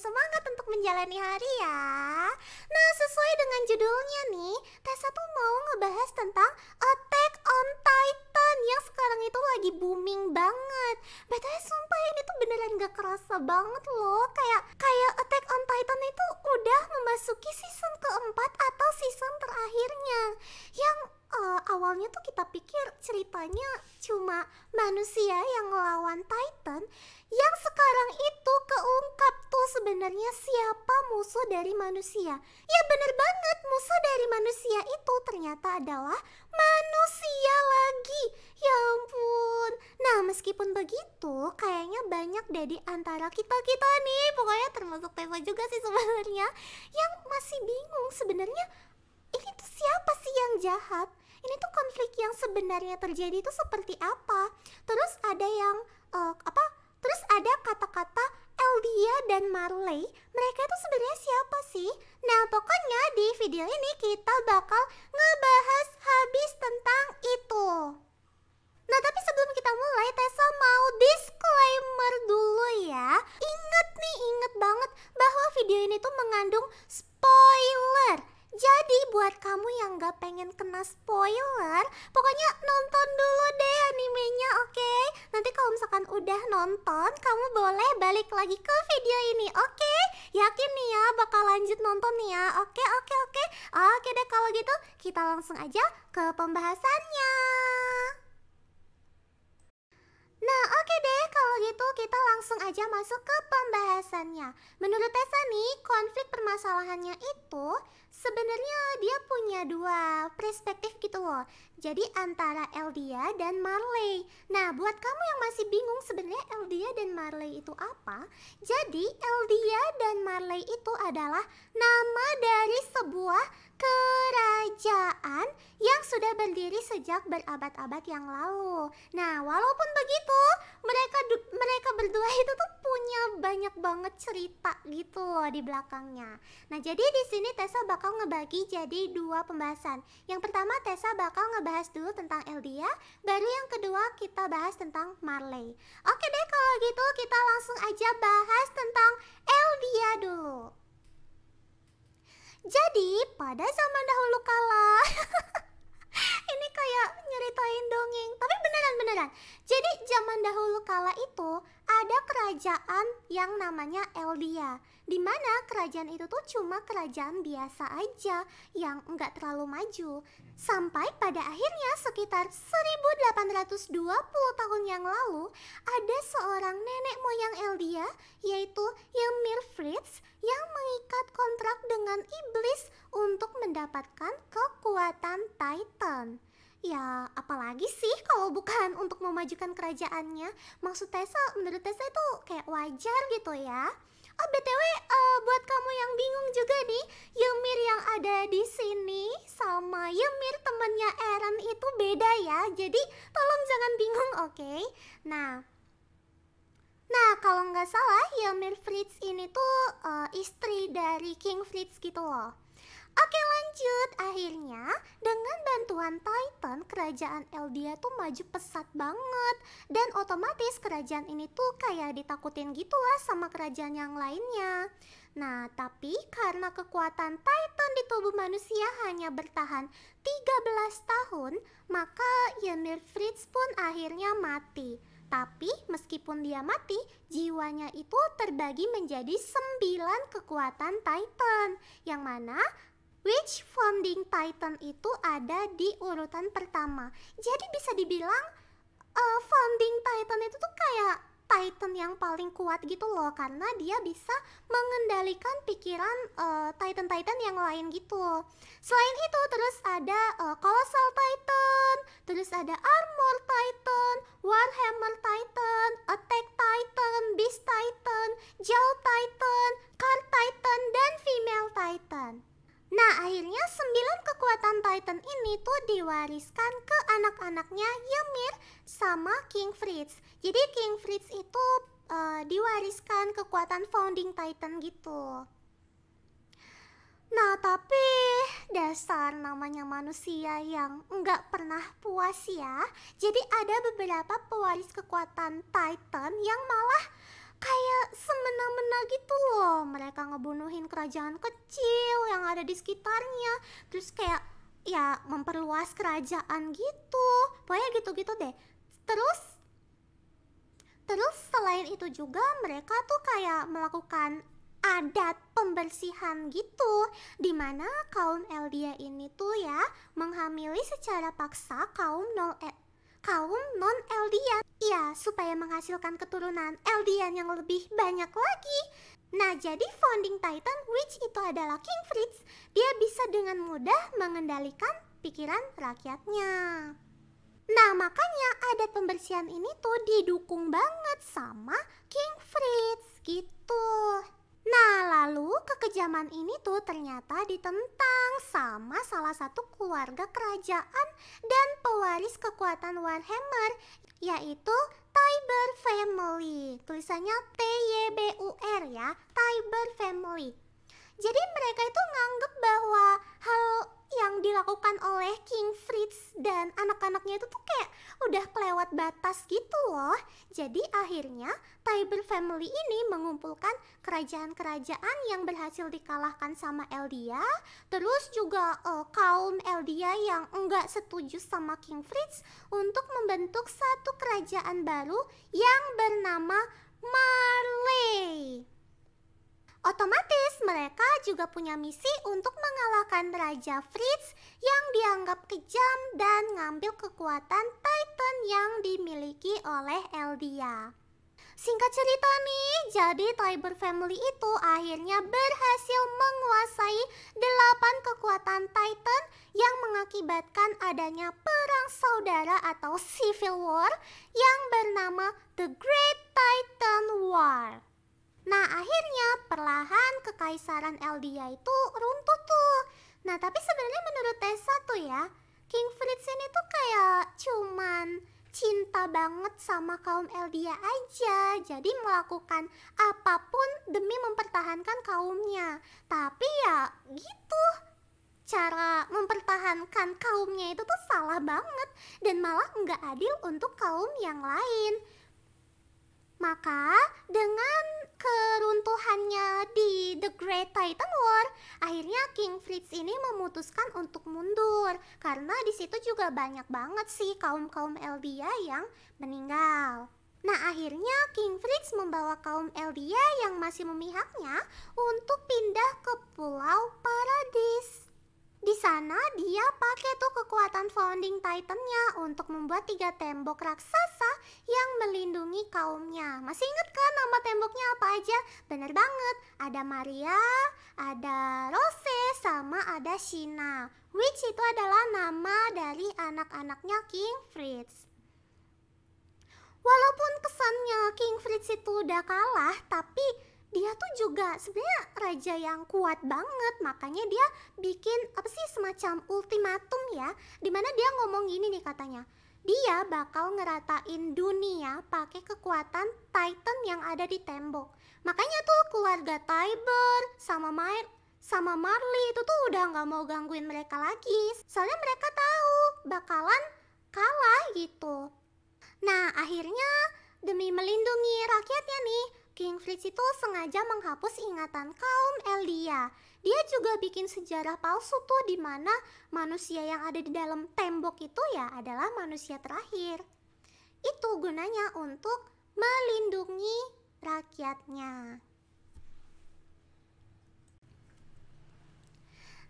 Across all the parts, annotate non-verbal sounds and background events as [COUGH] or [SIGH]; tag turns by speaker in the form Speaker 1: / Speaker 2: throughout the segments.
Speaker 1: semangat untuk menjalani hari ya. Nah, sesuai dengan judulnya nih, Tessa tuh mau ngebahas tentang Attack on Titan yang sekarang itu lagi booming banget. Betulnya sumpah ini tuh beneran gak kerasa banget loh, kayak kayak Attack on Titan itu udah memasuki season keempat atau season terakhirnya yang uh, awalnya tuh kita pikir ceritanya cuma manusia yang ngelawan Titan yang sekarang itu keungkap tuh sebenarnya siapa musuh dari manusia ya bener banget musuh dari manusia itu ternyata adalah manusia lagi ya ampun nah meskipun begitu kayaknya banyak dari antara kita-kita nih pokoknya termasuk Tessa juga sih sebenarnya lainnya yang masih bingung sebenarnya ini tuh siapa sih yang jahat? Ini tuh konflik yang sebenarnya terjadi itu seperti apa? Terus ada yang uh, apa? Terus ada kata-kata Eldia dan Marley, mereka itu sebenarnya siapa sih? Nah, pokoknya di video ini kita bakal ngebahas habis tentang itu. Nah tapi sebelum kita mulai Tessa mau disclaimer dulu ya Ingat nih ingat banget bahwa video ini tuh mengandung spoiler jadi buat kamu yang gak pengen kena spoiler, pokoknya nonton dulu deh animenya, oke? Okay? Nanti kalau misalkan udah nonton, kamu boleh balik lagi ke video ini, oke? Okay? Yakin nih ya, bakal lanjut nonton nih ya, oke okay, oke okay, oke? Okay. Oke okay deh kalau gitu, kita langsung aja ke pembahasannya. Nah oke okay deh kalau gitu kita langsung aja masuk ke pembahasannya Menurut Tessa nih konflik permasalahannya itu sebenarnya dia punya dua perspektif gitu loh Jadi antara Eldia dan Marley Nah buat kamu yang masih bingung sebenarnya Eldia dan Marley itu apa Jadi Eldia dan Marley itu adalah nama dari sebuah kerajaan sudah berdiri sejak berabad-abad yang lalu. Nah, walaupun begitu, mereka mereka berdua [LAUGHS] itu tuh punya banyak banget cerita gitu loh di belakangnya. Nah, jadi di sini Tessa bakal ngebagi jadi dua pembahasan. Yang pertama Tessa bakal ngebahas dulu tentang Eldia, baru yang kedua kita bahas tentang Marley. Oke deh kalau gitu kita langsung aja bahas tentang Eldia dulu. Jadi, pada zaman dahulu kala [LAUGHS] ini kayak nyeritain dongeng tapi beneran beneran jadi zaman dahulu kala itu kerajaan yang namanya Eldia. di mana kerajaan itu tuh cuma kerajaan biasa aja yang nggak terlalu maju. Sampai pada akhirnya sekitar 1820 tahun yang lalu ada seorang nenek moyang Eldia yaitu Ymir Fritz yang mengikat kontrak dengan iblis untuk mendapatkan kekuatan Titan ya apalagi sih kalau bukan untuk memajukan kerajaannya maksud Tessa menurut Tessa itu kayak wajar gitu ya oh btw uh, eh, buat kamu yang bingung juga nih Ymir yang ada di sini sama Ymir temannya Eren itu beda ya jadi tolong jangan bingung oke okay? nah Nah, kalau nggak salah, Ymir Fritz ini tuh uh, istri dari King Fritz gitu loh. Oke lanjut, akhirnya dengan bantuan Titan, kerajaan Eldia tuh maju pesat banget. Dan otomatis kerajaan ini tuh kayak ditakutin gitu lah sama kerajaan yang lainnya. Nah, tapi karena kekuatan Titan di tubuh manusia hanya bertahan 13 tahun, maka Ymir Fritz pun akhirnya mati. Tapi meskipun dia mati, jiwanya itu terbagi menjadi sembilan kekuatan Titan. Yang mana which founding titan itu ada di urutan pertama. Jadi bisa dibilang uh, eh, founding titan itu tuh kayak titan yang paling kuat gitu loh karena dia bisa mengendalikan pikiran titan eh, titan-titan yang lain gitu. Selain itu terus ada uh, colossal titan, terus ada armor titan, warhammer titan, attack titan, beast titan, jaw titan, car titan dan female titan. Nah, akhirnya sembilan kekuatan Titan ini tuh diwariskan ke anak-anaknya Ymir sama King Fritz. Jadi King Fritz itu uh, diwariskan kekuatan founding Titan gitu. Nah, tapi dasar namanya manusia yang nggak pernah puas ya. Jadi ada beberapa pewaris kekuatan Titan yang malah kayak semena-mena gitu loh mereka ngebunuhin kerajaan kecil yang ada di sekitarnya terus kayak ya memperluas kerajaan gitu pokoknya gitu-gitu deh terus terus selain itu juga mereka tuh kayak melakukan adat pembersihan gitu dimana kaum Eldia ini tuh ya menghamili secara paksa kaum eh, kaum non-Eldian. Ya, supaya menghasilkan keturunan Eldian yang lebih banyak lagi. Nah, jadi founding Titan which itu adalah King Fritz, dia bisa dengan mudah mengendalikan pikiran rakyatnya. Nah, makanya adat pembersihan ini tuh didukung banget sama King Fritz gitu. Nah, lalu kekejaman ini tuh ternyata ditentang sama salah satu keluarga kerajaan dan pewaris kekuatan Warhammer, yaitu Tiber Family. Tulisannya T Y B U R ya, Tiber Family. Jadi mereka itu nganggep bahwa hal yang dilakukan oleh King Fritz dan anak-anaknya itu tuh kayak udah kelewat batas gitu loh. Jadi akhirnya Tiber Family ini mengumpulkan kerajaan-kerajaan yang berhasil dikalahkan sama Eldia, terus juga uh, kaum Eldia yang enggak setuju sama King Fritz untuk membentuk satu kerajaan baru yang bernama Marley. Otomatis mereka juga punya misi untuk mengalahkan merupakan Raja Fritz yang dianggap kejam dan ngambil kekuatan Titan yang dimiliki oleh Eldia. Singkat cerita nih, jadi Tiber Family itu akhirnya berhasil menguasai delapan kekuatan Titan yang mengakibatkan adanya perang saudara atau Civil War yang bernama The Great Titan War. Nah akhirnya perlahan kekaisaran Eldia itu runtuh tuh. Nah tapi sebenarnya menurut Tessa tuh ya, King Fritz ini tuh kayak cuman cinta banget sama kaum Eldia aja jadi melakukan apapun demi mempertahankan kaumnya tapi ya gitu cara mempertahankan kaumnya itu tuh salah banget dan malah nggak adil untuk kaum yang lain maka dengan keruntuhannya di The Great Titan War, akhirnya King Fritz ini memutuskan untuk mundur karena di situ juga banyak banget sih kaum-kaum Eldia yang meninggal. Nah, akhirnya King Fritz membawa kaum Eldia yang masih memihaknya untuk pindah ke Pulau Paradis. Di sana dia pakai tuh kekuatan Founding Titannya untuk membuat tiga tembok raksasa yang melindungi kaumnya. Masih inget kan nama temboknya apa aja? Bener banget, ada Maria, ada Rose, sama ada Shina. Which itu adalah nama dari anak-anaknya King Fritz. Walaupun kesannya King Fritz itu udah kalah, tapi dia tuh juga sebenarnya raja yang kuat banget makanya dia bikin apa sih semacam ultimatum ya dimana dia ngomong gini nih katanya dia bakal ngeratain dunia pakai kekuatan Titan yang ada di tembok makanya tuh keluarga Tiber sama mike sama Marley itu tuh udah nggak mau gangguin mereka lagi soalnya mereka tahu bakalan kalah gitu nah akhirnya demi melindungi rakyatnya nih King Fritz itu sengaja menghapus ingatan kaum Eldia. Dia juga bikin sejarah palsu tuh di mana manusia yang ada di dalam tembok itu ya adalah manusia terakhir. Itu gunanya untuk melindungi rakyatnya.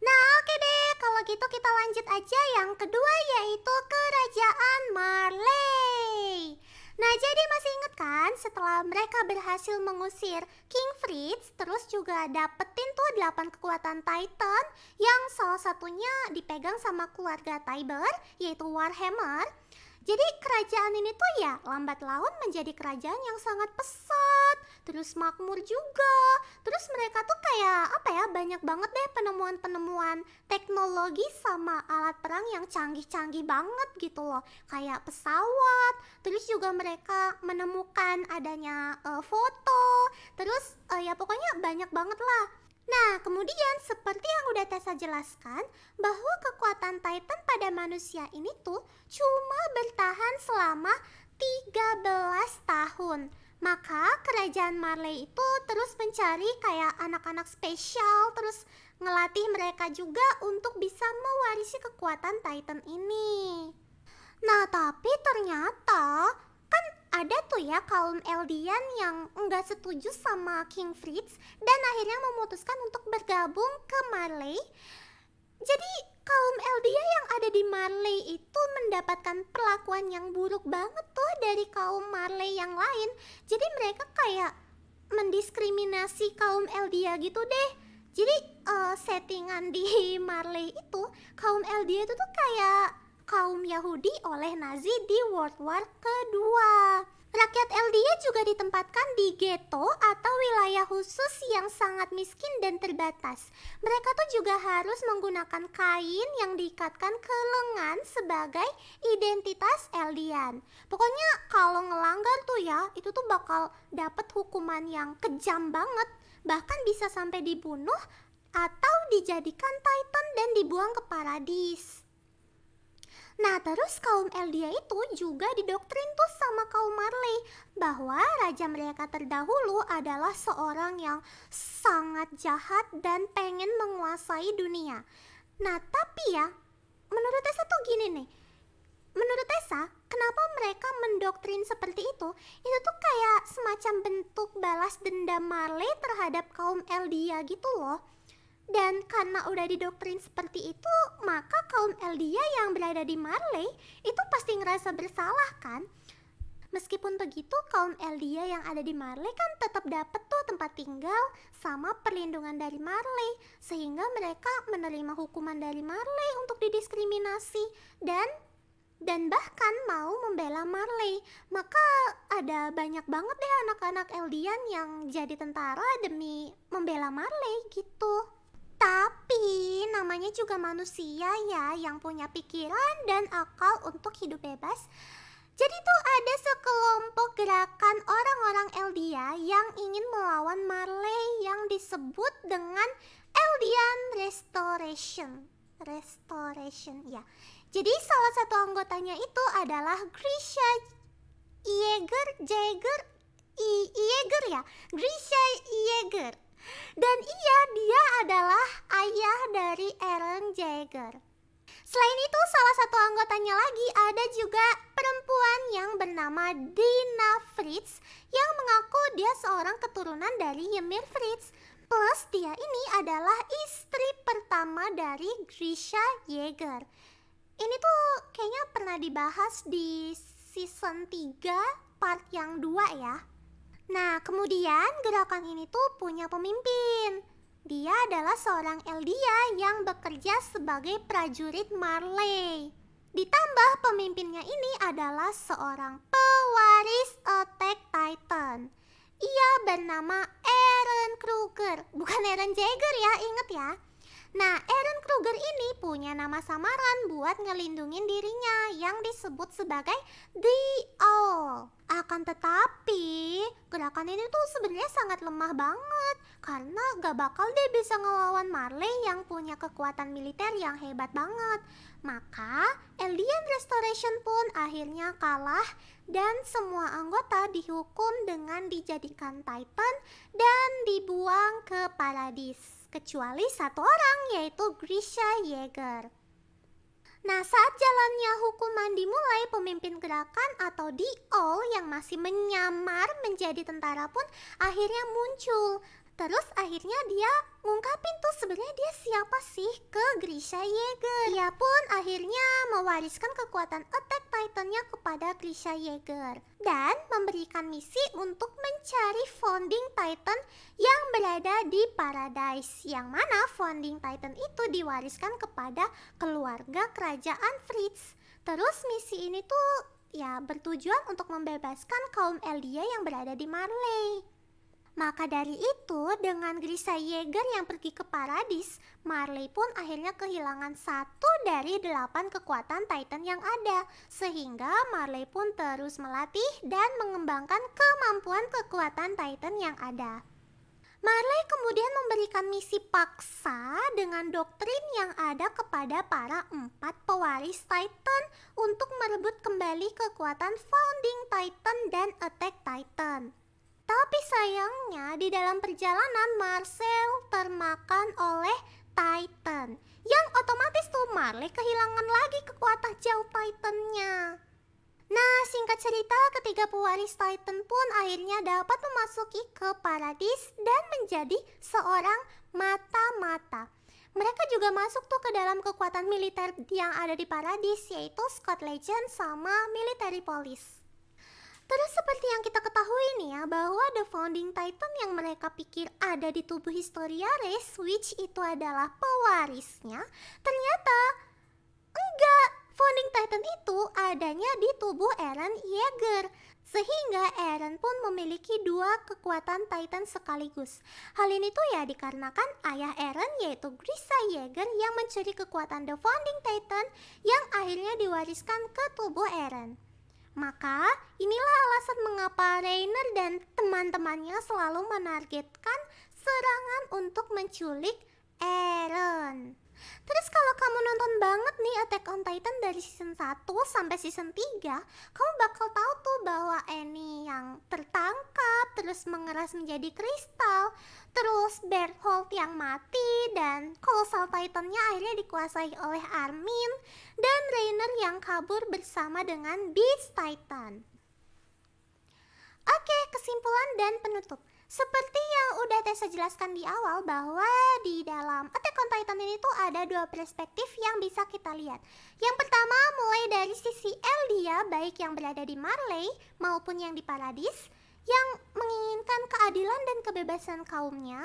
Speaker 1: Nah oke deh, kalau gitu kita lanjut aja yang kedua yaitu Kerajaan Marley. Nah jadi masih inget kan setelah mereka berhasil mengusir King Fritz terus juga dapetin tuh 8 kekuatan Titan yang salah satunya dipegang sama keluarga Tiber yaitu Warhammer jadi kerajaan ini tuh ya lambat laun menjadi kerajaan yang sangat pesat, terus makmur juga. Terus mereka tuh kayak apa ya banyak banget deh penemuan-penemuan teknologi sama alat perang yang canggih-canggih banget gitu loh. Kayak pesawat, terus juga mereka menemukan adanya uh, foto, terus uh, ya pokoknya banyak banget lah Nah, kemudian seperti yang udah Tessa jelaskan, bahwa kekuatan Titan pada manusia ini tuh cuma bertahan selama 13 tahun. Maka kerajaan Marley itu terus mencari kayak anak-anak spesial, terus ngelatih mereka juga untuk bisa mewarisi kekuatan Titan ini. Nah, tapi ternyata kan ada tuh ya kaum Eldian yang nggak setuju sama King Fritz dan akhirnya memutuskan untuk bergabung ke Marley. Jadi kaum Eldia yang ada di Marley itu mendapatkan perlakuan yang buruk banget tuh dari kaum Marley yang lain. Jadi mereka kayak mendiskriminasi kaum Eldia gitu deh. Jadi uh, settingan di [LAUGHS] Marley itu kaum Eldia itu tuh kayak kaum Yahudi oleh Nazi di World War kedua. Rakyat LDA juga ditempatkan di ghetto atau wilayah khusus yang sangat miskin dan terbatas. Mereka tuh juga harus menggunakan kain yang diikatkan ke lengan sebagai identitas Eldian. Pokoknya kalau ngelanggar tuh ya, itu tuh bakal dapat hukuman yang kejam banget. Bahkan bisa sampai dibunuh atau dijadikan Titan dan dibuang ke paradis. Nah terus kaum Eldia itu juga didoktrin tuh sama kaum Marley bahwa raja mereka terdahulu adalah seorang yang sangat jahat dan pengen menguasai dunia. Nah tapi ya menurut Tessa tuh gini nih Menurut Tessa, kenapa mereka mendoktrin seperti itu? Itu tuh kayak semacam bentuk balas dendam Marley terhadap kaum Eldia gitu loh dan karena udah didoktrin seperti itu, maka kaum Eldia yang berada di Marley itu pasti ngerasa bersalah kan? Meskipun begitu, kaum Eldia yang ada di Marley kan tetap dapat tuh tempat tinggal sama perlindungan dari Marley, sehingga mereka menerima hukuman dari Marley untuk didiskriminasi dan dan bahkan mau membela Marley. Maka ada banyak banget deh anak-anak Eldian yang jadi tentara demi membela Marley gitu. Tapi namanya juga manusia ya yang punya pikiran dan akal untuk hidup bebas. Jadi tuh ada sekelompok gerakan orang-orang Eldia yang ingin melawan Marley yang disebut dengan Eldian Restoration. Restoration ya. Jadi salah satu anggotanya itu adalah Grisha Yeager i Yeager ya. Grisha Yeager dan iya, dia adalah ayah dari Aaron Jagger. Selain itu, salah satu anggotanya lagi ada juga perempuan yang bernama Dina Fritz yang mengaku dia seorang keturunan dari Ymir Fritz. Plus dia ini adalah istri pertama dari Grisha Yeager. Ini tuh kayaknya pernah dibahas di season 3 part yang 2 ya. Nah, kemudian gerakan ini tuh punya pemimpin. Dia adalah seorang Eldia yang bekerja sebagai prajurit Marley. Ditambah pemimpinnya ini adalah seorang pewaris Attack Titan. Ia bernama Eren Kruger, bukan Eren Jaeger ya, inget ya. Nah, Eren Tuger ini punya nama samaran buat ngelindungin dirinya yang disebut sebagai The Owl. Akan tetapi, gerakan ini tuh sebenarnya sangat lemah banget karena gak bakal dia bisa ngelawan Marley yang punya kekuatan militer yang hebat banget. Maka, Alien Restoration pun akhirnya kalah dan semua anggota dihukum dengan dijadikan Titan dan dibuang ke Paradis kecuali satu orang yaitu Grisha Yeager. Nah, saat jalannya hukuman dimulai, pemimpin gerakan atau DO yang masih menyamar menjadi tentara pun akhirnya muncul Terus akhirnya dia ngungkapin tuh sebenarnya dia siapa sih ke Grisha Yeager. Ia pun akhirnya mewariskan kekuatan Attack nya kepada Grisha Yeager dan memberikan misi untuk mencari Founding Titan yang berada di Paradise yang mana Founding Titan itu diwariskan kepada keluarga kerajaan Fritz. Terus misi ini tuh ya bertujuan untuk membebaskan kaum Eldia yang berada di Marley. Maka dari itu, dengan Grisa Yeager yang pergi ke paradis, Marley pun akhirnya kehilangan satu dari delapan kekuatan Titan yang ada. Sehingga Marley pun terus melatih dan mengembangkan kemampuan kekuatan Titan yang ada. Marley kemudian memberikan misi paksa dengan doktrin yang ada kepada para empat pewaris Titan untuk merebut kembali kekuatan Founding Titan dan Attack Titan. Tapi sayangnya di dalam perjalanan Marcel termakan oleh Titan yang otomatis tuh Marley kehilangan lagi kekuatan jauh Titannya. Nah, singkat cerita, ketiga pewaris Titan pun akhirnya dapat memasuki ke paradis dan menjadi seorang mata-mata. Mereka juga masuk tuh ke dalam kekuatan militer yang ada di paradis, yaitu Scott Legend sama Military Police. Terus seperti yang kita ketahui nih ya bahwa the founding titan yang mereka pikir ada di tubuh Historia Race which itu adalah pewarisnya ternyata enggak founding titan itu adanya di tubuh Eren Yeager sehingga Eren pun memiliki dua kekuatan Titan sekaligus. Hal ini tuh ya dikarenakan ayah Eren yaitu Grisa Yeager yang mencuri kekuatan The Founding Titan yang akhirnya diwariskan ke tubuh Eren. Maka inilah alasan mengapa Rainer dan teman-temannya selalu menargetkan serangan untuk menculik Aaron. Terus kalau kamu nonton banget nih Attack on Titan dari season 1 sampai season 3, kamu bakal tahu tuh bahwa Annie yang tertangkap, terus mengeras menjadi kristal, terus Berthold yang mati, dan Colossal Titannya akhirnya dikuasai oleh Armin, dan Rainer yang kabur bersama dengan Beast Titan. Oke, kesimpulan dan penutup. Seperti yang udah Tessa jelaskan di awal bahwa di dalam Attack on Titan ini tuh ada dua perspektif yang bisa kita lihat. Yang pertama mulai dari sisi Eldia baik yang berada di Marley maupun yang di Paradis yang menginginkan keadilan dan kebebasan kaumnya.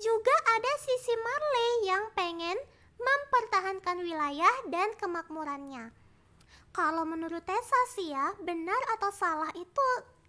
Speaker 1: Juga ada sisi Marley yang pengen mempertahankan wilayah dan kemakmurannya. Kalau menurut Tessa sih ya, benar atau salah itu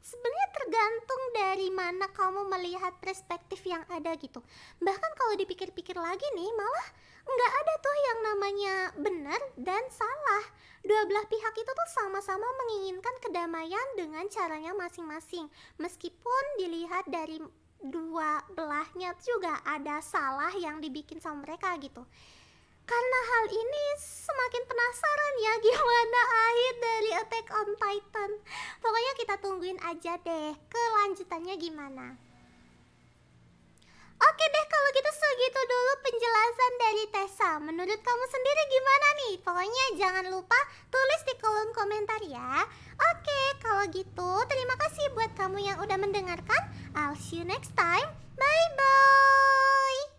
Speaker 1: sebenarnya tergantung dari mana kamu melihat perspektif yang ada gitu. Bahkan kalau dipikir-pikir lagi nih, malah nggak ada tuh yang namanya benar dan salah. Dua belah pihak itu tuh sama-sama menginginkan kedamaian dengan caranya masing-masing. Meskipun dilihat dari dua belahnya juga ada salah yang dibikin sama mereka gitu karena hal ini semakin penasaran ya gimana akhir dari Attack on Titan. Pokoknya kita tungguin aja deh kelanjutannya gimana. Oke deh kalau gitu segitu dulu penjelasan dari Tessa. Menurut kamu sendiri gimana nih? Pokoknya jangan lupa tulis di kolom komentar ya. Oke kalau gitu terima kasih buat kamu yang udah mendengarkan. I'll see you next time. Bye bye.